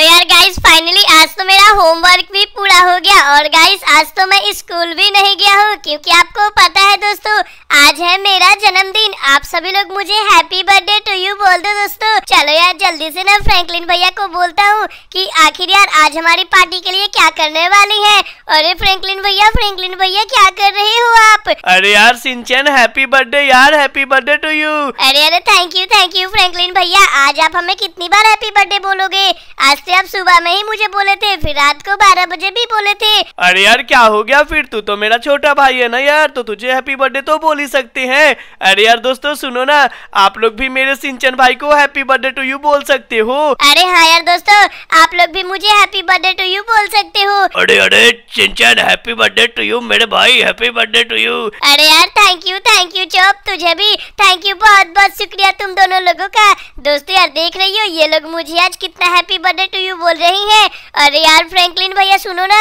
lo और guys finally आज तो मेरा होमवर्क भी पूरा हो गया और गाइस आज तो मैं स्कूल भी नहीं गया हूँ क्योंकि आपको पता है दोस्तों आज है मेरा जन्मदिन आप सभी लोग मुझे हैप्पी बर्थडे टू यू बोल दो दोस्तों चलो यार जल्दी से ना फ्रैंकलिन भैया को बोलता हूँ कि आखिर यार आज हमारी पार्टी के लिए क्या करने वाली है अरे फ्रैंकलिन भैया फ्रैंकलिन भैया क्या कर रहे हो आप अरे यार सिंचन हैप्पी बर्थडे यार हैप्पी बर्थडे टू यू अरे अरे thank you thank you Franklin भैया आज आप हमें कितनी बार हैप्पी बर्थडे बोलोगे आज से तो आप सुबह में ही मुझे बोले थे फिर रात को बारह बजे भी बोले थे अरे यार क्या हो गया फिर तू तो मेरा छोटा भाई है ना यार तो तुझे हैप्पी बर्थडे तो बोल ही सकते हैं अरे यार दोस्तों सुनो ना आप लोग भी मेरे सिंचन भाई को हैप्पी बर्थडे टू यू बोल सकते हो अरे हाँ यार दोस्तों आप लोग भी मुझे हैप्पी बर्थडे टू यू बोल सकते हो अरे अरे Shinchan happy birthday to you मेरे भाई हैप्पी बर्थडे टू यू अरे यार थैंक यू थैंक यू चौप तुझे भी थैंक यू बहुत बहुत शुक्रिया तुम दोनों लोगों का दोस्तों यार देख रही हो ये लोग मुझे आज कितना हैप्पी बर्थडे टू यू बोल रही हैं अरे यार फ्रैंकलिन भैया सुनो ना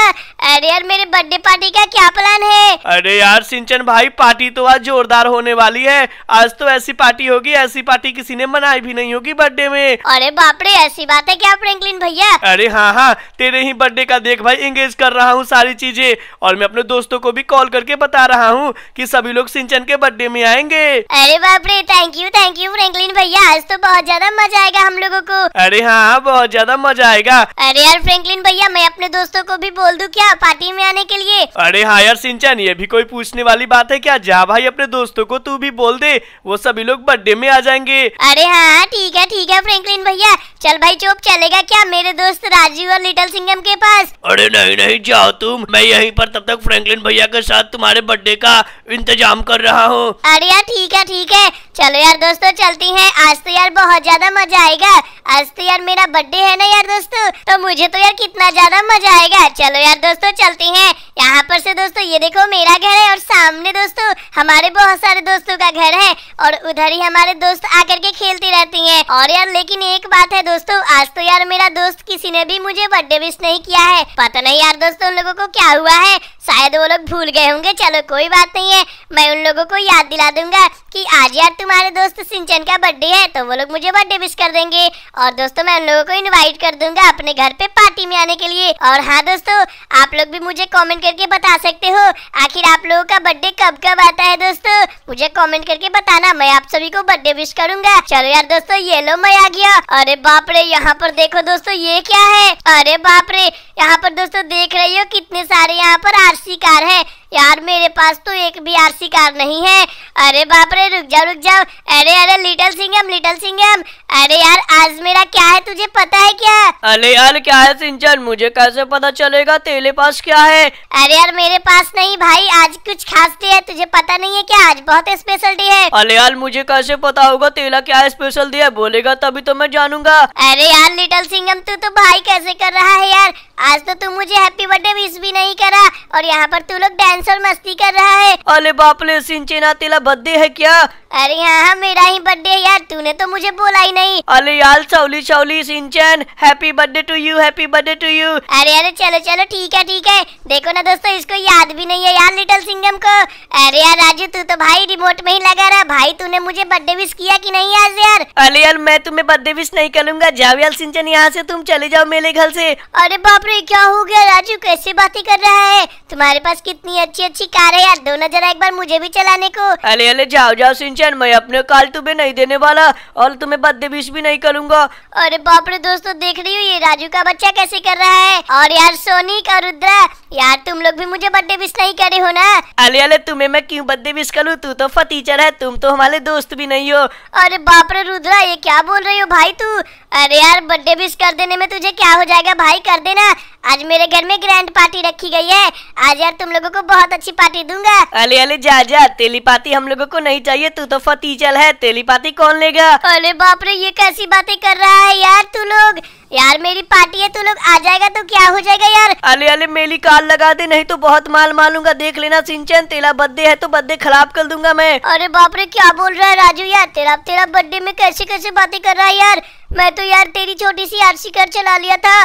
अरे यार मेरे बर्थडे पार्टी का क्या प्लान है अरे यार सिंचन भाई पार्टी तो आज जोरदार होने वाली है आज तो ऐसी पार्टी होगी ऐसी पार्टी किसी ने मनाई भी नहीं होगी बर्थडे में अरे बाप रे ऐसी बात है क्या फ्रैंकलिन भैया अरे हाँ हाँ तेरे ही बर्थडे का देख भाई एंगेज कर रहा हूँ सारी चीजें और मैं अपने दोस्तों को भी कॉल करके बता रहा हूँ की सभी लोग सिंचन के बर्थडे में आएंगे अरे बाप रे thank you thank you Franklin भैया आज तो बहुत ज्यादा मजा आएगा हम लोगो को अरे हाँ बहुत ज्यादा मजा आएगा क्या अरे यार फ्रैंकलिन भैया मैं अपने दोस्तों को भी बोल दूं क्या पार्टी में आने के लिए अरे हाँ यार सिंचन ये भी कोई पूछने वाली बात है क्या जा भाई अपने दोस्तों को तू भी बोल दे वो सभी लोग बर्थडे में आ जाएंगे अरे हाँ, हाँ ठीक है ठीक है फ्रेंकलिन भैया चल भाई चोप चलेगा क्या मेरे दोस्त राजीव और लिटिल सिंगम के पास अरे नहीं नहीं जाओ तुम मैं यहीं पर तब तक फ्रैंकलिन भैया के साथ तुम्हारे बर्थडे का इंतजाम कर रहा हूँ अरे यार ठीक है ठीक है चलो यार दोस्तों चलती है आज तो यार बहुत ज्यादा मजा आएगा आज तो यार मेरा बर्थडे है ना यार दोस्तों तो मुझे तो यार कितना ज्यादा मजा आएगा चलो यार दोस्तों चलते हैं यहाँ पर से दोस्तों ये देखो मेरा घर है और सामने दोस्तों हमारे बहुत सारे दोस्तों का घर है और उधर ही हमारे दोस्त आकर के खेलती रहती हैं और यार लेकिन एक बात है दोस्तों आज तो यार मेरा दोस्त किसी ने भी मुझे बर्थडे विश नहीं किया है पता नहीं यार दोस्तों उन लोगों को क्या हुआ है शायद वो लोग भूल गए होंगे चलो कोई बात नहीं है मैं उन लोगों को याद दिला दूंगा कि आज यार तुम्हारे दोस्त सिंचन का बर्थडे है तो वो लोग मुझे बर्थडे विश कर देंगे और दोस्तों मैं उन लोगों को इनवाइट कर दूंगा अपने घर पे पार्टी में आने के लिए और हाँ दोस्तों आप लोग भी मुझे कॉमेंट करके बता सकते हो आखिर आप लोगों का बर्थडे कब कब आता है दोस्तों मुझे कमेंट करके बताना मैं आप सभी को बर्थडे विश करूंगा चलो यार दोस्तों ये लो मैं आ गया अरे बाप रे यहाँ पर देखो दोस्तों ये क्या है अरे बाप रे यहाँ पर दोस्तों देख रही हो कितने सारे यहाँ पर आरसी कार है यार मेरे पास तो एक भी आरसी कार नहीं है अरे बाप रे रुक जाओ रुक जाओ अरे अरे लिटिल सिंगम लिटिल सिंगम अरे यार आज मेरा क्या है तुझे पता है क्या अरे यार क्या है सिंचन मुझे कैसे पता चलेगा तेरे पास क्या है अरे यार मेरे पास नहीं भाई आज कुछ खास डे है तुझे पता नहीं है क्या आज बहुत स्पेशल डे है अरे यार मुझे कैसे पता होगा तेरा क्या स्पेशल डे है बोलेगा तभी तो मैं जानूंगा अरे यार लिटिल सिंगम तू तो भाई कैसे कर रहा है यार आज तो तू मुझे हैप्पी बर्थडे विश भी नहीं करा और यहाँ पर तू लोग डांस और मस्ती कर रहा है अरे बाप रे सिंचना तेरा बर्थडे है क्या अरे यहाँ मेरा ही बर्थडे यार तूने तो मुझे बोला ही नहीं अरे यार चौली चौली Shinchan happy birthday to you happy birthday to you अरे अरे चलो चलो ठीक है ठीक है देखो ना दोस्तों इसको याद भी नहीं है यार लिटिल सिंगम को अरे यार राजू तू तो भाई रिमोट में ही लगा रहा भाई तूने मुझे बर्थडे विश किया की कि नहीं आज यार अरे यार मैं तुम्हें बर्थडे विश नहीं करूंगा जाओ यार सिंचन यहाँ से तुम चले जाओ मेरे घर से अरे बाप रे क्या हो गया राजू कैसे बातें कर रहा है तुम्हारे पास कितनी अच्छी अच्छी कार है यार दोनों जरा एक बार मुझे भी चलाने को अरे अरे जाओ जाओ सिंचन चैन मैं अपने काल तुम्हें नहीं देने वाला और तुम्हें बद भी नहीं करूंगा अरे बाप रे दोस्तों तो देख रही हूँ ये राजू का बच्चा कैसे कर रहा है और यार सोनिक का रुद्रा यार तुम लोग भी मुझे बर्थडे विश नहीं करे हो ना अले अले तुम्हें मैं क्यों बर्थडे विश करूँ तू तो फतीचर है तुम तो हमारे दोस्त भी नहीं हो अरे बाप रे रुद्रा ये क्या बोल रही हो भाई तू अरे यार बर्थडे विश कर देने में तुझे क्या हो जाएगा भाई कर देना आज मेरे घर में ग्रैंड पार्टी रखी गई है आज यार तुम लोगों को बहुत अच्छी पार्टी दूंगा अले अले जा जा तेली पार्टी हम लोगों को नहीं चाहिए तू तो फतीचल है तेली पार्टी कौन लेगा अरे बाप रे ये कैसी बातें कर रहा है यार तू लोग यार मेरी पार्टी है तू लोग आ जाएगा तो क्या हो जाएगा यार अले अले मेरी कार लगा दे नहीं तो बहुत माल मालूंगा देख लेना सिंचन तेरा बर्थडे है तो बर्थडे खराब कर दूंगा मैं अरे बाप रे क्या बोल रहा है राजू यार तेरा तेरा बर्थडे में कैसे कैसे बातें कर रहा है यार मैं तो यार तेरी छोटी सी आरसी कर चला लिया था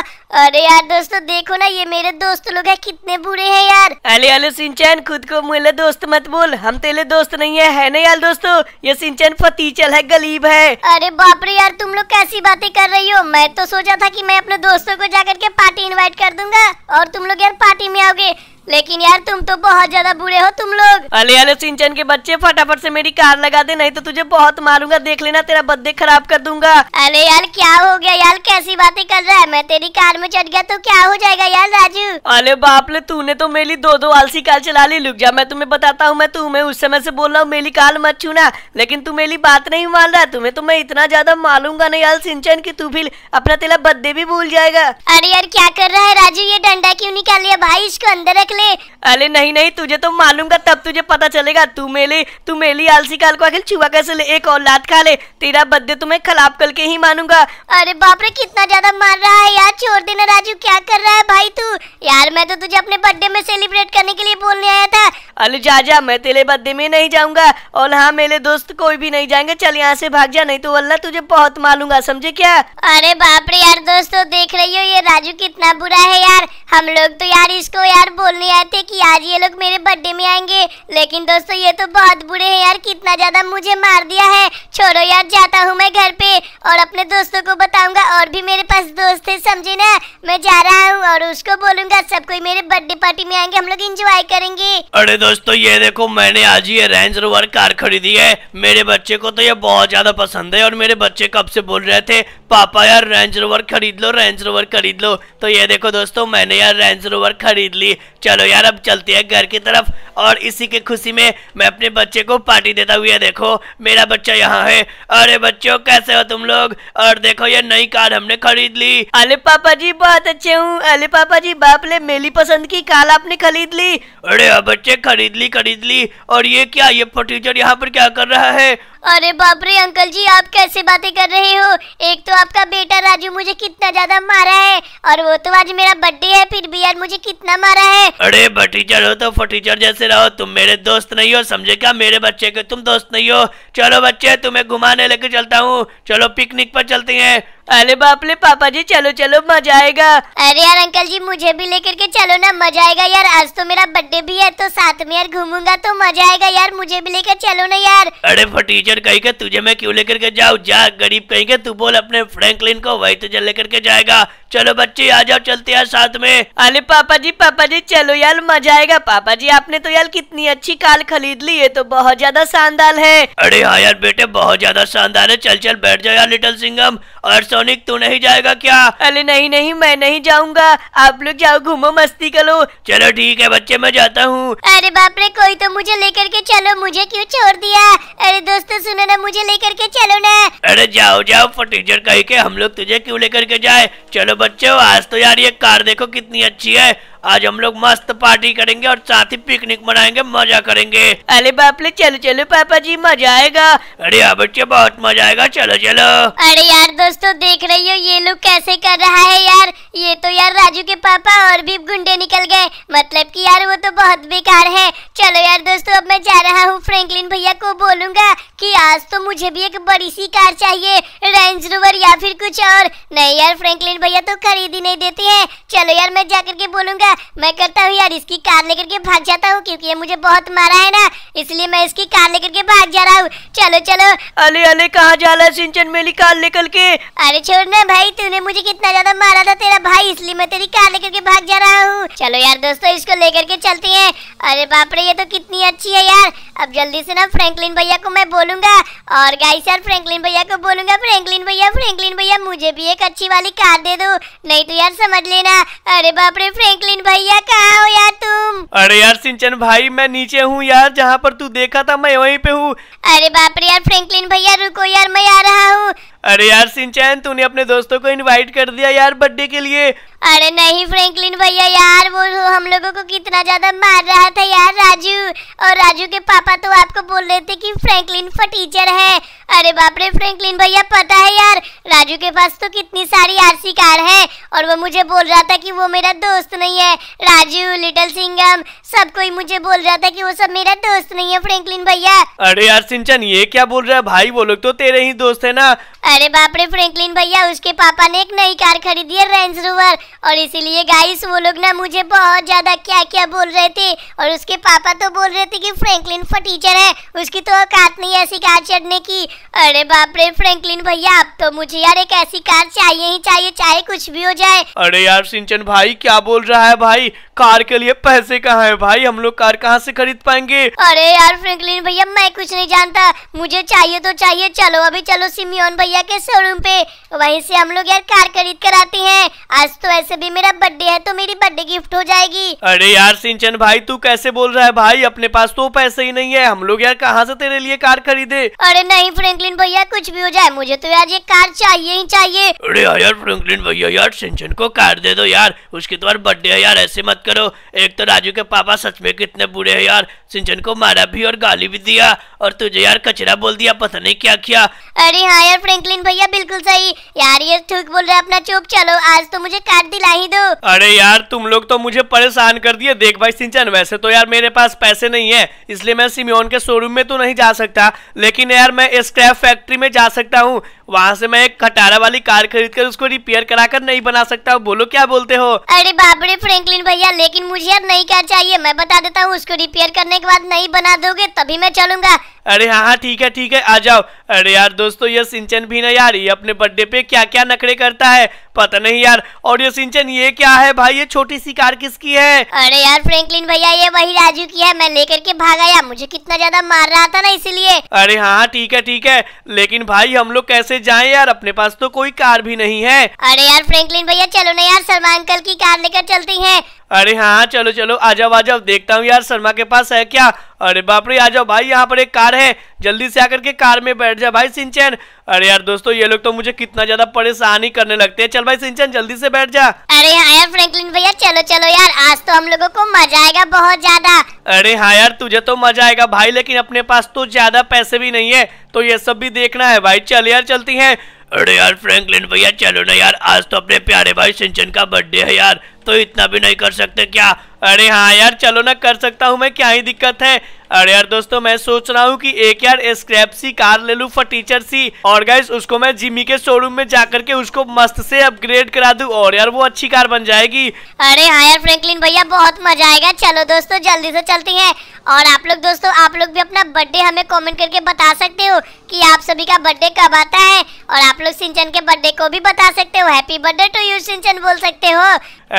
अरे यार दोस्तों देखो ना ये मेरे दोस्त लोग है कितने बुरे हैं यार अले अले सिंचन खुद को मुले दोस्त मत बोल हम तेरे दोस्त नहीं है है ना यार दोस्तों ये सिंचन फतीचल है गलीब है अरे बाप रे यार तुम लोग कैसी बातें कर रही हो मैं तो सोचा था की मैं अपने दोस्तों को जाकर के पार्टी इन्वाइट कर दूंगा और तुम लोग यार पार्टी में आओगे लेकिन यार तुम तो बहुत ज्यादा बुरे हो तुम लोग अले अले सिंचन के बच्चे फटाफट से मेरी कार लगा दे नहीं तो तुझे बहुत मारूंगा देख लेना तेरा बर्थडे खराब कर दूंगा अरे यार क्या हो गया यार कैसी बातें कर रहा है मैं तेरी कार में चढ़ गया तो क्या हो जाएगा यार राजू अरे बाप ले तूने तो मेरी दो दो आलसी कार चला ली लुक जा मैं तुम्हें बताता हूँ मैं तुम्हें उस समय से बोल रहा हूँ मेरी कार मत छूना लेकिन तू मेरी बात नहीं मान रहा तुम्हें तो मैं इतना ज्यादा मारूंगा नहीं यार सिंचन की तू फिर अपना तेरा बर्थडे भी भूल जाएगा अरे यार क्या कर रहा है राजू ये डंडा क्यों निकाल लिया भाई इसको अंदर रख निकले अरे नहीं नहीं तुझे तो मालूम का तब तुझे पता चलेगा तू मेले तू मेली आलसी काल को आखिर चुहा कैसे ले एक और लात खा ले तेरा बद्दे तुम्हें खराब करके ही मानूंगा अरे बाप रे कितना ज्यादा मार रहा है यार छोड़ देना राजू क्या कर रहा है भाई तू यार मैं तो तुझे अपने बर्थडे में सेलिब्रेट करने के लिए बोलने आया था अरे जा जा मैं तेरे बर्थडे में नहीं जाऊंगा और हाँ मेरे दोस्त कोई भी नहीं जाएंगे चल यहाँ से भाग जा नहीं तो अल्लाह तुझे बहुत मालूंगा समझे क्या अरे बाप रे यार दोस्तों तो देख रही हो ये राजू कितना बुरा है यार हम लोग तो यार इसको यार बोलने ले आए थे कि आज ये लोग मेरे बर्थडे में आएंगे लेकिन दोस्तों ये तो बहुत बुरे हैं यार कितना ज़्यादा मुझे मार दिया है छोड़ो यार जाता हूँ मैं घर पे और अपने दोस्तों को बताऊंगा और भी मेरे पास दोस्त है समझे ना मैं जा रहा हूँ और उसको बोलूंगा सब कोई मेरे बर्थडे पार्टी में आएंगे हम लोग इंजॉय करेंगे अरे दोस्तों ये देखो मैंने आज ये रेंज रोवर कार खरीदी है मेरे बच्चे को तो ये बहुत ज्यादा पसंद है और मेरे बच्चे कब से बोल रहे थे पापा यार रेंज रोवर खरीद लो रेंज रोवर खरीद लो तो ये देखो दोस्तों मैंने यार रेंज रोवर खरीद ली चल चलो यार अब चलते हैं घर की तरफ और इसी के खुशी में मैं अपने बच्चे को पार्टी देता हुआ देखो मेरा बच्चा यहाँ है अरे बच्चों कैसे हो तुम लोग और देखो ये नई कार हमने खरीद ली अले पापा जी बहुत अच्छे हूँ अले पापा जी बाप ले मेरी पसंद की कार आपने खरीद ली अरे बच्चे खरीद ली खरीद ली और ये क्या ये फर्टीचर यहाँ पर क्या कर रहा है अरे बाप रे अंकल जी आप कैसे बातें कर रहे हो एक तो आपका बेटा राजू मुझे कितना ज्यादा मारा है और वो तो आज मेरा बर्थडे है फिर भी यार मुझे कितना मारा है अरे भटीचर हो तो फटीचर जैसे से रहो तुम मेरे दोस्त नहीं हो समझे क्या मेरे बच्चे के तुम दोस्त नहीं हो चलो बच्चे तुम्हें घुमाने लेके चलता हूँ चलो पिकनिक पर चलते हैं अरे बाप रे पापा जी चलो चलो मजा आएगा अरे यार अंकल जी मुझे भी लेकर के चलो ना मजा आएगा यार आज तो मेरा बर्थडे भी है तो साथ में यार घूमूंगा तो मजा आएगा यार मुझे भी लेकर चलो ना यार अरे फटीचर कहीं के तुझे मैं क्यों लेकर के जाऊँ जा गरीब कहीं के तू बोल अपने फ्रैंकलिन को वही तुझे लेकर के जाएगा चलो बच्चे आ जाओ चलते यार साथ में अरे पापा जी पापा जी चलो यार मजा आएगा पापा जी आपने तो यार कितनी अच्छी कार खरीद ली है तो बहुत ज्यादा शानदार है अरे हाँ यार बेटे बहुत ज्यादा शानदार है चल चल बैठ जाओ यार लिटिल सिंगम और सोनिक तू तो नहीं जाएगा क्या अरे नहीं नहीं मैं नहीं जाऊंगा आप लोग जाओ घूमो मस्ती करो चलो ठीक है बच्चे मैं जाता हूँ अरे बाप रे कोई तो मुझे लेकर के चलो मुझे क्यों छोड़ दिया अरे दोस्तों सुनो ना मुझे लेकर के चलो ना अरे जाओ जाओ फटीचर कही के हम लोग तुझे क्यों लेकर के जाए चलो बच्चे आज तो यार ये कार देखो कितनी अच्छी है आज हम लोग मस्त पार्टी करेंगे और साथ ही पिकनिक मनाएंगे मजा करेंगे अरे बाप रे चलो चलो पापा जी मजा आएगा अरे यहाँ बच्चे बहुत मजा आएगा चलो चलो अरे यार दोस्तों देख रही हो ये लोग कैसे कर रहा है यार राजू के पापा और भी गुंडे निकल गए मतलब कि यार वो तो बहुत बेकार है चलो यार दोस्तों अब मैं जा रहा हूँ फ्रैंकलिन भैया को बोलूंगा कि आज तो मुझे भी एक बड़ी सी कार चाहिए रेंज रोवर या फिर कुछ और नहीं यार फ्रैंकलिन भैया तो खरीद ही नहीं देते हैं चलो यार मैं जा करके बोलूंगा मैं करता हूँ यार इसकी कार लेकर के भाग जाता हूँ क्योंकि ये मुझे बहुत मारा है ना इसलिए मैं इसकी कार लेकर के भाग जा रहा हूँ चलो चलो अले अले कहा जा रहा है सिंचन मेरी कार लेकर के अरे छोड़ भाई तूने मुझे कितना ज्यादा मारा था तेरा भाई इसलिए मैं तेरी भी कार लेकर के भाग जा रहा हूँ चलो यार दोस्तों इसको लेकर के चलते हैं अरे बाप रे ये तो कितनी अच्छी है यार अब जल्दी से ना फ्रैंकलिन भैया को मैं बोलूंगा और गाइस यार फ्रैंकलिन भैया को बोलूंगा फ्रैंकलिन भैया फ्रैंकलिन भैया मुझे भी एक अच्छी वाली कार दे दो नहीं तो यार समझ लेना अरे बाप रे फ्रैंकलिन भैया कहा हो यार तुम अरे यार सिंचन भाई मैं नीचे हूँ यार जहाँ पर तू देखा था मैं वही पे हूँ अरे बाप रे यार फ्रैंकलिन भैया रुको यार मैं आ रहा हूँ अरे यार सिंचैन तूने अपने दोस्तों को इनवाइट कर दिया यार बर्थडे के लिए अरे नहीं फ्रैंकलिन भैया यार वो हम लोगों को कितना ज्यादा मार रहा था यार राजू और राजू के पापा तो आपको बोल रहे थे कि फ्रैंकलिन फटीचर है अरे बाप रे फ्रैंकलिन भैया पता है यार राजू के पास तो कितनी सारी आरसी कार है और वो मुझे बोल रहा था कि वो मेरा दोस्त नहीं है राजू लिटिल सिंगम सब कोई मुझे बोल रहा था कि वो सब मेरा दोस्त नहीं है फ्रैंकलिन भैया अरे यार सिंचन ये क्या बोल रहा है भाई वो लोग तो तेरे ही दोस्त है ना अरे बाप रे फ्रैंकलिन भैया उसके पापा ने एक नई कार खरीदी है रेंज रोवर और इसीलिए गाइस वो लोग ना मुझे बहुत ज्यादा क्या क्या बोल रहे थे और उसके पापा तो बोल रहे थे कि फ्रैंकलिन फटीचर है उसकी तो औकात नहीं ऐसी कार चढ़ने की अरे बाप रे फ्रैंकलिन भैया अब तो मुझे यार एक ऐसी कार चाहिए ही चाहिए चाहे कुछ भी हो जाए अरे यार सिंचन भाई क्या बोल रहा है भाई कार के लिए पैसे कहाँ है भाई हम लोग कार कहाँ से खरीद पाएंगे अरे यार फ्रैंकलिन भैया मैं कुछ नहीं जानता मुझे चाहिए तो चाहिए चलो अभी चलो सिमियोन भैया के शोरूम पे वहीं से हम लोग यार कार खरीद कर आते हैं आज तो ऐसे भी मेरा बर्थडे है तो मेरी बर्थडे गिफ्ट हो जाएगी अरे यार सिंचन भाई तू कैसे बोल रहा है भाई अपने पास तो पैसे ही नहीं है हम लोग यार कहाँ से तेरे लिए कार खरीदे अरे नहीं फ्रैंकलिन भैया कुछ भी हो जाए मुझे तो यार ये कार चाहिए ही चाहिए अरे यार फ्रैंकलिन भैया यार सिंचन को कार दे दो यार उसकी तो यार बर्थडे है यार ऐसे मत करो एक तो राजू के पापा सच में कितने बुरे हैं यार सिंचन को मारा भी और गाली भी दिया और तुझे यार कचरा बोल दिया पता नहीं क्या किया अरे हाँ यार फ्रैंकलिन भैया बिल्कुल सही यार ये ठीक बोल रहे अपना चुप चलो आज तो मुझे कार दिला ही दो अरे यार तुम लोग तो मुझे परेशान कर दिए देख भाई सिंचन वैसे तो यार मेरे पास पैसे नहीं है इसलिए मैं सिमियोन के शोरूम में तो नहीं जा सकता लेकिन यार मैं एस स्क्रैप फैक्ट्री में जा सकता हूँ वहाँ से मैं एक खटारा वाली कार खरीद कर उसको रिपेयर करा कर नहीं बना सकता हूँ बोलो क्या बोलते हो अरे बाबरे फ्रैंकलिन भैया लेकिन मुझे नहीं क्या चाहिए मैं बता देता हूँ उसको रिपेयर करने के बाद नहीं बना दोगे तभी मैं चलूंगा अरे हाँ हाँ ठीक है ठीक है आ जाओ अरे यार दोस्तों ये सिंचन भी ना यार ये अपने बर्थडे पे क्या क्या नखरे करता है पता नहीं यार और ये सिंचन ये क्या है भाई ये छोटी सी कार किसकी है अरे यार फ्रैंकलिन भैया ये वही राजू की है मैं लेकर के भागा यार मुझे कितना ज्यादा मार रहा था ना इसीलिए अरे हाँ, हाँ ठीक है ठीक है लेकिन भाई हम लोग कैसे जाए यार अपने पास तो कोई कार भी नहीं है अरे यार फ्रेंकलिन भैया चलो ना यार सलमान कल की कार लेकर चलती है अरे हाँ चलो चलो आ जाओ आ जाओ देखता हूँ यार शर्मा के पास है क्या अरे बाप रे आ जाओ भाई यहाँ पर एक कार है जल्दी से आकर के कार में बैठ जा भाई सिंचन अरे यार दोस्तों ये लोग तो मुझे कितना ज्यादा परेशान ही करने लगते हैं चल भाई सिंचन जल्दी से बैठ जा अरे हाँ यार फ्रैंकलिन भैया चलो चलो यार आज तो हम लोगो को मजा आएगा बहुत ज्यादा अरे हाँ यार तुझे तो मजा आएगा भाई लेकिन अपने पास तो ज्यादा पैसे भी नहीं है तो ये सब भी देखना है भाई चल यार चलती है अरे यार फ्रैंकलिन भैया चलो ना यार आज तो अपने प्यारे भाई सिंचन का बर्थडे है यार तो इतना भी नहीं कर सकते क्या अरे हाँ यार चलो ना कर सकता हूँ मैं क्या ही दिक्कत है अरे यार दोस्तों मैं सोच रहा हूँ कि एक यार स्क्रैप सी कार ले लूँ फटीचर सी और गाइस उसको मैं जिमी के शोरूम में जाकर के उसको मस्त से अपग्रेड करा दूँ और यार वो अच्छी कार बन जाएगी अरे हाँ यार फ्रैंकलिन भैया बहुत मजा आएगा चलो दोस्तों जल्दी से चलती है और आप लोग दोस्तों आप लोग भी अपना बर्थडे हमें कॉमेंट करके बता सकते हो कि आप सभी का बर्थडे कब आता है और आप लोग सिंचन के बर्थडे को भी बता सकते हो happy birthday to you Shinchan बोल सकते हो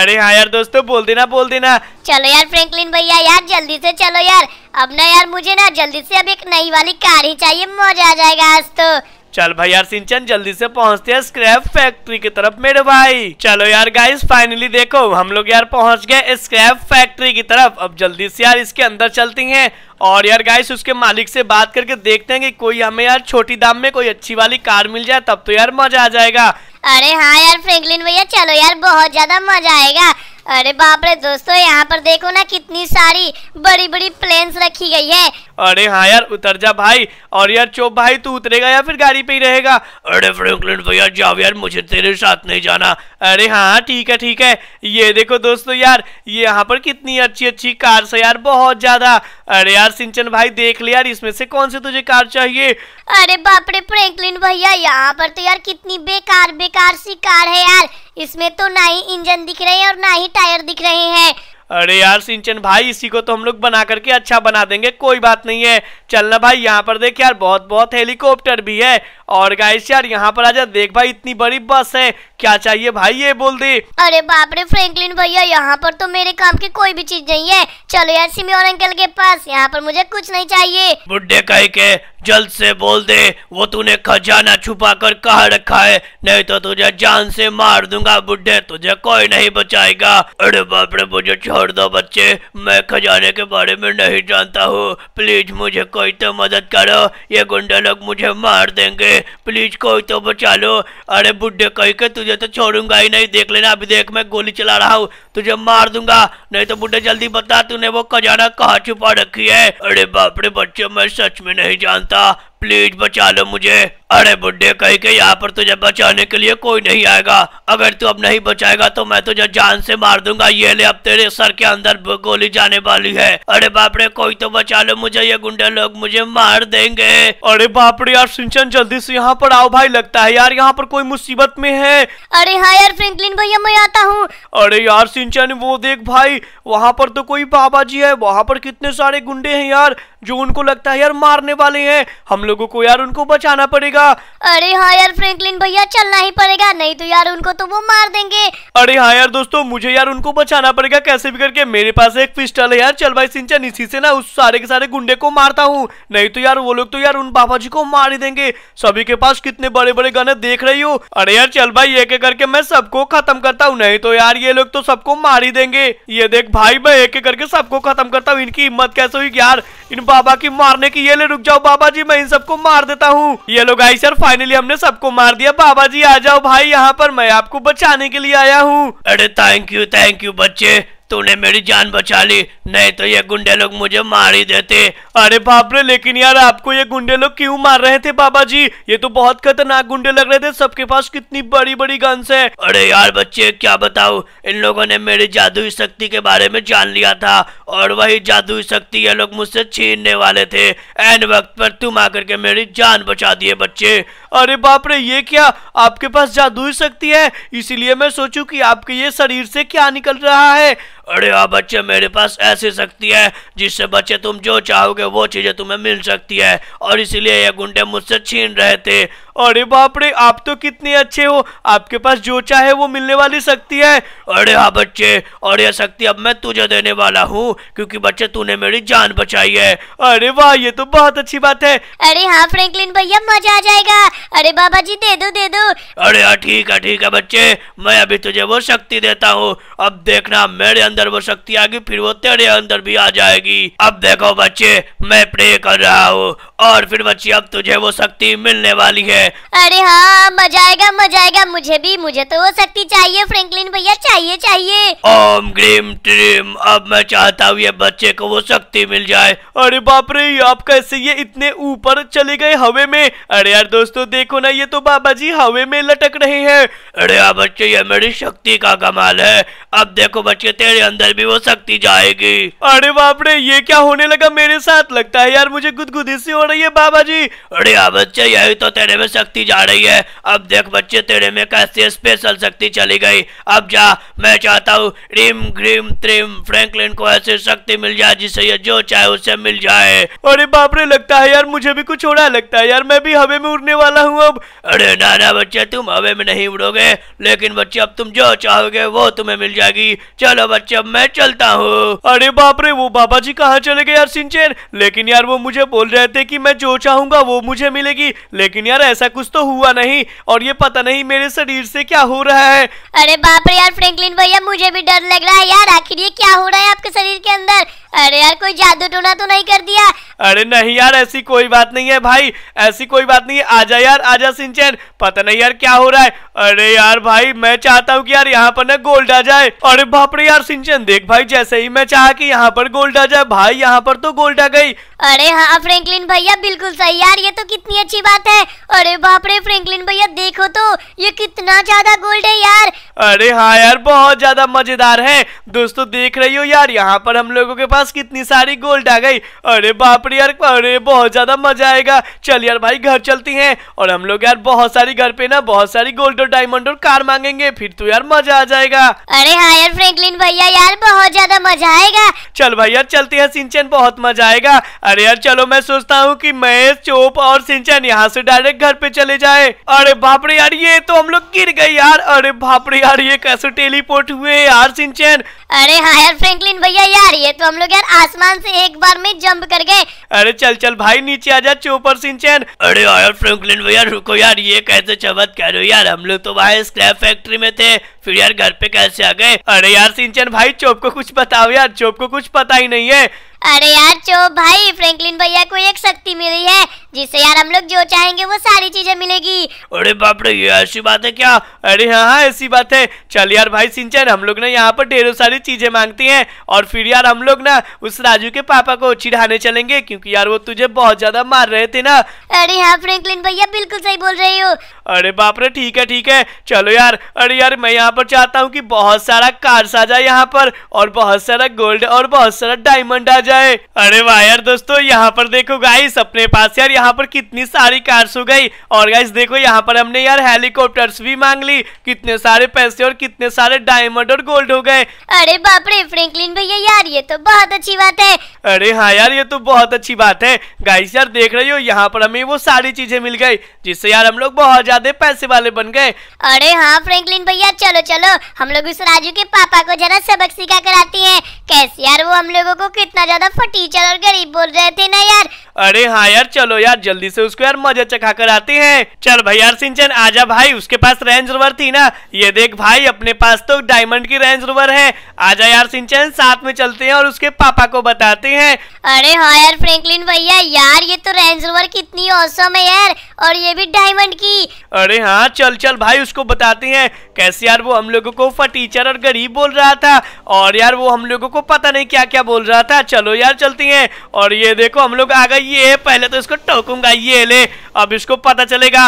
अरे हाँ यार दोस्तों बोल देना बोल देना चलो यार फ्रैंकलिन भैया यार जल्दी से चलो यार अब ना यार मुझे ना जल्दी से अब एक नई वाली कार ही चाहिए मजा आ जाएगा आज तो चल भाई यार सिंचन जल्दी से पहुंचते हैं स्क्रैप फैक्ट्री की तरफ मेरे भाई चलो यार गाइस फाइनली देखो हम लोग यार पहुंच गए स्क्रैप फैक्ट्री की तरफ अब जल्दी से यार इसके अंदर चलती हैं और यार गाइस उसके मालिक से बात करके देखते हैं कि कोई हमें यार छोटी दाम में कोई अच्छी वाली कार मिल जाए तब तो यार मजा आ जाएगा अरे हाँ यार फ्रेंकलिन भैया चलो यार बहुत ज्यादा मजा आएगा अरे बाप रे दोस्तों यहाँ पर देखो ना कितनी सारी बड़ी बड़ी प्लेन्स रखी गई है अरे हाँ यार उतर जा भाई और यार चोप भाई तू उतरेगा या फिर गाड़ी पे ही रहेगा अरे फ्रैंकलिन भैया जाओ यार मुझे तेरे साथ नहीं जाना अरे हाँ ठीक है ठीक है ये देखो दोस्तों यार ये यहाँ पर कितनी अच्छी अच्छी कार है यार बहुत ज्यादा अरे यार सिंचन भाई देख ले यार इसमें से कौन सी तुझे कार चाहिए अरे बापरे रे फ्रैंकलिन भैया यहाँ पर तो यार कितनी बेकार बेकार सी कार है यार इसमें तो ना ही इंजन दिख रहे हैं और ना ही टायर दिख रहे हैं अरे यार सिंचन भाई इसी को तो हम लोग बना करके अच्छा बना देंगे कोई बात नहीं है चलना भाई यहाँ पर देख यार बहुत बहुत हेलीकॉप्टर भी है और गाइस यार यहाँ पर आजा देख भाई इतनी बड़ी बस है क्या चाहिए भाई ये बोल दे अरे बाप रे फ्रैंकलिन भैया यहाँ पर तो मेरे काम की कोई भी चीज नहीं है चलो यार और अंकल के पास यहाँ पर मुझे कुछ नहीं चाहिए बुढ़े कह के जल्द से बोल दे वो तूने खजाना छुपा कर कहा रखा है नहीं तो तुझे जान से मार दूंगा बुढ़े तुझे कोई नहीं बचाएगा अरे बाप रे मुझे छोड़ दो बच्चे मैं खजाने के बारे में नहीं जानता हूँ प्लीज मुझे कोई तो मदद करो ये गुंडे लोग मुझे मार देंगे प्लीज कोई तो बचा लो अरे बुढ़े कह के तुझे तो छोड़ूंगा ही नहीं देख लेना अभी देख मैं गोली चला रहा हूँ तुझे मार दूंगा नहीं तो बुढ़े जल्दी बता तूने वो खजाना कहाँ छुपा रखी है अरे बापरे बच्चे मैं सच में नहीं जानता प्लीज बचा लो मुझे अरे बुड्ढे कही के यहाँ पर तुझे बचाने के लिए कोई नहीं आएगा अगर तू अब नहीं बचाएगा तो मैं तुझे जान से मार दूंगा ये ले अब तेरे सर के अंदर गोली जाने वाली है अरे बापरे कोई तो बचा लो मुझे ये गुंडे लोग मुझे मार देंगे अरे बापरे यार सिंचन जल्दी से यहाँ पर आओ भाई लगता है यार यहाँ पर कोई मुसीबत में है अरे हाँ यार फ्रेंकलिन भैया मैं आता हूँ अरे यार सिंचन वो देख भाई वहाँ पर तो कोई बाबा जी है वहाँ पर कितने सारे गुंडे है यार जो उनको लगता है यार मारने वाले हैं हम लोगों को यार उनको बचाना पड़ेगा अरे हाँ यार फ्रैंकलिन भैया चलना ही पड़ेगा नहीं तो यार उनको तो वो मार देंगे अरे हाँ यार दोस्तों मुझे यार उनको बचाना पड़ेगा कैसे भी करके मेरे पास एक पिस्टल है यार चल भाई सिंचन इसी से ना उस सारे के सारे गुंडे को मारता हूँ नहीं तो यार वो लोग तो यार उन बाबा जी को मार ही देंगे सभी के पास कितने बड़े बड़े गने देख रही हो अरे यार चल भाई एक एक करके मैं सबको खत्म करता हूँ नहीं तो यार ये लोग तो सबको मार ही देंगे ये देख भाई मैं एक एक करके सबको खत्म करता हूँ इनकी हिम्मत कैसे हुई यार इन बाबा की मारने की ये ले रुक जाओ बाबा जी मैं इन सबको मार देता हूँ ये लोग आई सर फाइनली हमने सबको मार दिया बाबा जी आ जाओ भाई यहाँ पर मैं आपको बचाने के लिए आया हूँ अरे थैंक यू थैंक यू बच्चे तूने मेरी जान बचा ली नहीं तो ये गुंडे लोग मुझे मार ही देते अरे बाप रे लेकिन यार आपको ये गुंडे लोग क्यों मार रहे थे बाबा जी ये तो बहुत खतरनाक गुंडे लग रहे थे सबके पास कितनी बड़ी बड़ी गन्स है अरे यार बच्चे क्या बताओ इन लोगों ने मेरी जादुई शक्ति के बारे में जान लिया था और वही जादुई शक्ति ये लोग मुझसे छीनने वाले थे एन वक्त पर तुम आकर के मेरी जान बचा दिए बच्चे अरे बाप रे ये क्या आपके पास जादुई शक्ति है इसीलिए मैं सोचू की आपके ये शरीर से क्या निकल रहा है अरे हाँ बच्चे मेरे पास ऐसी शक्ति है जिससे बच्चे तुम जो चाहोगे वो चीज़ें तुम्हें मिल सकती है और इसीलिए ये गुंडे मुझसे छीन रहे थे अरे बाप रे आप तो कितने अच्छे हो आपके पास जो चाहे वो मिलने वाली शक्ति है अरे हाँ बच्चे और यह शक्ति अब मैं तुझे देने वाला हूँ क्योंकि बच्चे तूने मेरी जान बचाई है अरे वाह ये तो बहुत अच्छी बात है अरे हाँ फ्रैंकलिन भैया मजा आ जाएगा अरे बाबा जी दे दो दे दो अरे हाँ ठीक है ठीक है बच्चे मैं अभी तुझे वो शक्ति देता हूँ अब देखना मेरे अंदर अंदर वो शक्ति आ गई फिर वो तेरे अंदर भी आ जाएगी अब देखो बच्चे मैं प्रे कर रहा हूँ और फिर बच्ची अब तुझे वो शक्ति मिलने वाली है अरे हाँ मजा आएगा मजा आएगा मुझे भी मुझे तो वो शक्ति चाहिए फ्रैंकलिन भैया चाहिए चाहिए ओम ग्रीम ट्रीम अब मैं चाहता हूँ ये बच्चे को वो शक्ति मिल जाए अरे बाप रे आप कैसे ये इतने ऊपर चले गए हवे में अरे यार दोस्तों देखो ना ये तो बाबा जी हवे में लटक रहे हैं अरे यार बच्चे ये मेरी शक्ति का कमाल है अब देखो बच्चे तेरे अंदर भी वो शक्ति जाएगी अरे बाप रे ये क्या होने लगा मेरे साथ लगता है यार मुझे गुदगुदी से हो रही है बाबा जी अरे हाँ बच्चे यही तो तेरे में शक्ति जा रही है अब देख बच्चे तेरे में कैसे स्पेशल शक्ति चली गई अब जा मैं चाहता हूँ रिम ग्रीम त्रिम फ्रैंकलिन को ऐसी शक्ति मिल जाए जिसे ये जो चाहे उसे मिल जाए अरे बाप रे लगता है यार मुझे भी कुछ हो रहा लगता है यार मैं भी हवे में उड़ने वाला हूँ अब अरे नाना बच्चे तुम हवे में नहीं उड़ोगे लेकिन बच्चे अब तुम जो चाहोगे वो तुम्हे मिल जाएगी चलो बच्चे अब मैं चलता हूँ अरे बाप रे वो बाबा जी कहाँ चले गए यार सिंचन लेकिन यार वो मुझे बोल रहे थे कि कि मैं जो चाहूंगा वो मुझे मिलेगी लेकिन यार ऐसा कुछ तो हुआ नहीं और ये पता नहीं मेरे शरीर से क्या हो रहा है अरे बाप रे यार फ्रैंकलिन भैया मुझे भी डर लग रहा है यार आखिर ये क्या हो रहा है आपके शरीर के अंदर अरे यार कोई जादू टोना तो नहीं कर दिया अरे नहीं यार ऐसी कोई बात नहीं है भाई ऐसी कोई बात नहीं है आजा यार आजा सिंचन पता नहीं यार क्या हो रहा है अरे यार भाई मैं चाहता हूँ कि यार यहाँ पर ना गोल्ड आ जाए अरे बाप रे यार सिंचन देख भाई जैसे ही मैं चाह कि यहाँ पर गोल्ड आ जाए भाई यहाँ पर तो गोल्ड आ गई अरे हाँ फ्रेंकलिन भैया बिल्कुल सही यार ये तो कितनी अच्छी बात है अरे बाप रे फ्रेंकलिन भैया देखो तो ये कितना ज्यादा गोल्ड है यार अरे हाँ यार बहुत ज्यादा मजेदार है दोस्तों देख रही हो यार यहाँ पर हम लोगो के पास पास कितनी सारी गोल्ड आ गई अरे बाप रे यार अरे बहुत ज़्यादा मजा आएगा चल यार भाई घर चलती हैं और हम लोग यार बहुत सारी घर पे ना बहुत सारी गोल्ड और डायमंड और कार मांगेंगे फिर तो यार मजा आ जाएगा अरे हाँ यार फ्रेंकलिन भैया यार बहुत ज्यादा मजा आएगा चल भाई यार चलते हैं सिंचन बहुत मजा आएगा अरे यार चलो मैं सोचता हूँ की महेश चोप और सिंचन यहाँ से डायरेक्ट घर पे चले जाए अरे बापरे यार ये तो हम लोग गिर गए यार अरे बापरे यार ये कैसे टेलीपोर्ट हुए यार सिंचन अरे हाँ यार फ्रेंकलिन भैया यार ये तो हम लोग लोग यार आसमान से एक बार में जंप कर गए अरे चल चल भाई नीचे आ जा चोपर सिंचन अरे यार फ्रैंकलिन भैया रुको यार ये कैसे रहे हो यार हम लोग तो भाई स्क्रैप फैक्ट्री में थे फिर यार घर पे कैसे आ गए अरे यार सिंचन भाई चोप को कुछ बताओ यार चोप को कुछ पता ही नहीं है अरे यार चो भाई फ्रैंकलिन भैया को एक शक्ति मिली है जिससे यार हम लोग जो चाहेंगे वो सारी चीजें मिलेगी अरे बाप रे ये ऐसी बात है क्या अरे हाँ हाँ ऐसी बात है चल यार भाई सिंचन हम लोग ना यहाँ पर ढेरों सारी चीजें मांगती हैं और फिर यार हम लोग ना उस राजू के पापा को चिढ़ाने चलेंगे क्योंकि यार वो तुझे बहुत ज्यादा मार रहे थे ना अरे हाँ फ्रेंकलिन भैया बिल्कुल सही बोल रहे हो अरे बाप रे ठीक है ठीक है चलो यार अरे यार मैं यहाँ पर चाहता हूँ की बहुत सारा कार साजा यहाँ पर और बहुत सारा गोल्ड और बहुत सारा डायमंड आ जाए अरे वाह यार दोस्तों यहाँ पर देखो गाइस अपने पास यार यहाँ पर कितनी सारी कार्स हो गई और गाइस देखो यहाँ पर हमने यार हेलीकॉप्टर्स भी मांग ली कितने सारे पैसे और कितने सारे डायमंड और गोल्ड हो गए अरे बाप रे फ्रेंकलिन भैया यार ये तो बहुत अच्छी बात है अरे हाँ यार ये तो बहुत अच्छी बात है गाइस यार देख रही हो यहाँ पर हमें वो सारी चीजें मिल गई जिससे यार हम लोग बहुत ज्यादा पैसे वाले बन गए अरे हाँ फ्रेंकलिन भैया चलो चलो हम लोग उस राजू के पापा को जरा सबक सिखा कर आती है कैसे यार वो हम लोगो को कितना ज्यादा फटीचर और गरीब बोल रहे थे ना यार अरे हाँ यार चलो यार जल्दी से उसको यार मजे चखा कर आते हैं चल भाई यार सिंचन आजा भाई उसके पास रेंज रोवर थी ना ये देख भाई अपने पास तो डायमंड की रेंज रोवर है आजा यार सिंचन साथ में चलते हैं और उसके पापा को बताते हैं अरे हाँ यार फ्रेंकलिन भैया यार ये तो रेंज रोवर कितनी औसम है यार और ये भी डायमंड की अरे हाँ चल चल भाई उसको बताते हैं कैसे यार वो हम लोगो को फटीचर और गरीब बोल रहा था और यार वो हम लोगो को पता नहीं क्या क्या बोल रहा था चलो चलो यार चलती हैं और ये देखो हम लोग आ गए ये पहले तो इसको टोकूंगा ये ले अब इसको पता चलेगा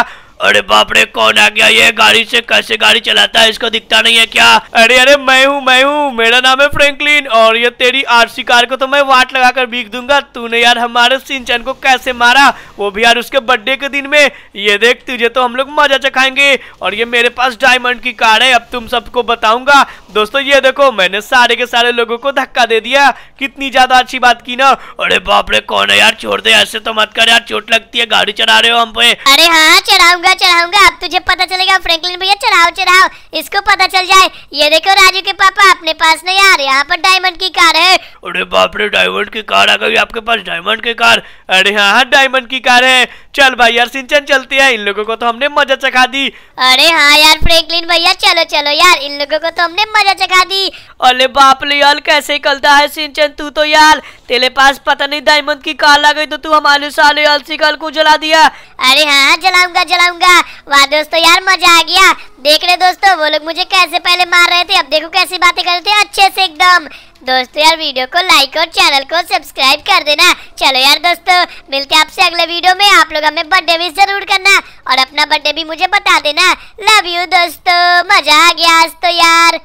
अरे बाप रे कौन आ गया ये गाड़ी से कैसे गाड़ी चलाता है इसको दिखता नहीं है क्या अरे अरे मैं हूँ मैं हूँ मेरा नाम है फ्रैंकलिन और ये तेरी आरसी कार को तो मैं वाट लगा कर बीक दूंगा तूने यार हमारे सिंचन को कैसे मारा वो भी यार उसके बर्थडे के दिन में ये देख तुझे तो हम लोग मजा चखाएंगे और ये मेरे पास डायमंड की कार है अब तुम सबको बताऊंगा दोस्तों ये देखो मैंने सारे के सारे लोगों को धक्का दे दिया कितनी ज्यादा अच्छी बात की ना अरे बाप रे कौन है यार छोड़ दे ऐसे तो मत कर यार चोट लगती है गाड़ी चला रहे हो हम पे अरे हाँ चलाऊंगा पूरा चढ़ाऊंगा अब तुझे पता चलेगा फ्रैंकलिन भैया चढ़ाओ चढ़ाओ इसको पता चल जाए ये देखो राजू के पापा अपने पास नहीं आ रहे यहाँ पर डायमंड की कार है अरे बाप रे डायमंड की कार आ गई आपके पास डायमंड की कार अरे हाँ हाँ डायमंड की कार है चल भाई यार सिंचन चलती है इन लोगों को तो हमने मजा चखा दी अरे हाँ यार फ्रैंकलिन भैया चलो चलो यार इन लोगों को तो हमने मजा चखा दी अरे बाप रे यार कैसे निकलता है सिंचन तू तो यार तेरे पास पता नहीं डायमंड की कार आ गई तो तू हमारे साले अलसी कल को जला दिया अरे हाँ, हाँ जलाऊंगा जलाऊंगा करूंगा वाह दोस्तों यार मजा आ गया देख रहे दोस्तों वो लोग मुझे कैसे पहले मार रहे थे अब देखो कैसी बातें कर रहे थे अच्छे से एकदम दोस्तों यार वीडियो को लाइक और चैनल को सब्सक्राइब कर देना चलो यार दोस्तों मिलते हैं आपसे अगले वीडियो में आप लोग हमें बर्थडे भी जरूर करना और अपना बर्थडे भी मुझे बता देना लव यू दोस्तों मजा आ गया आज तो यार